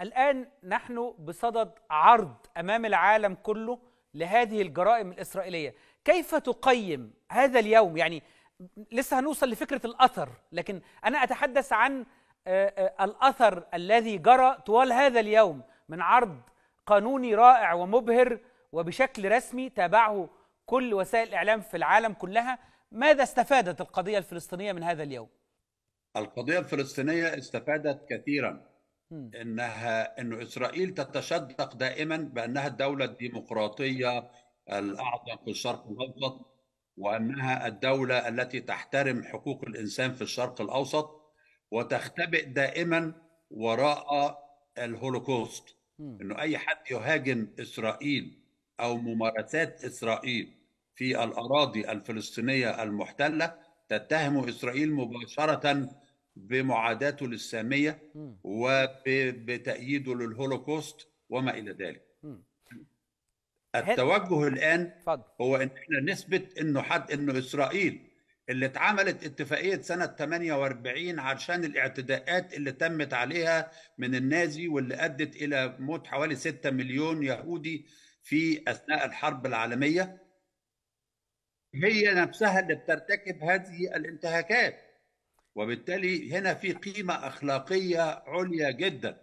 الآن نحن بصدد عرض أمام العالم كله لهذه الجرائم الإسرائيلية كيف تقيم هذا اليوم يعني لسه هنوصل لفكرة الأثر لكن أنا أتحدث عن آه، آه، الأثر الذي جرى طوال هذا اليوم من عرض قانوني رائع ومبهر وبشكل رسمي تابعه كل وسائل الإعلام في العالم كلها ماذا استفادت القضية الفلسطينية من هذا اليوم؟ القضية الفلسطينية استفادت كثيرا انها انه اسرائيل تتشدق دائما بانها الدوله الديمقراطيه الاعظم في الشرق الاوسط وانها الدوله التي تحترم حقوق الانسان في الشرق الاوسط وتختبئ دائما وراء الهولوكوست انه اي حد يهاجم اسرائيل او ممارسات اسرائيل في الاراضي الفلسطينيه المحتله تتهم اسرائيل مباشره بمعاداته للساميه وبتأييده للهولوكوست وما الى ذلك. التوجه الان هو ان احنا نثبت انه حد انه اسرائيل اللي اتعملت اتفاقيه سنه 48 عشان الاعتداءات اللي تمت عليها من النازي واللي ادت الى موت حوالي 6 مليون يهودي في اثناء الحرب العالميه هي نفسها اللي بترتكب هذه الانتهاكات وبالتالي هنا في قيمة أخلاقية عليا جدا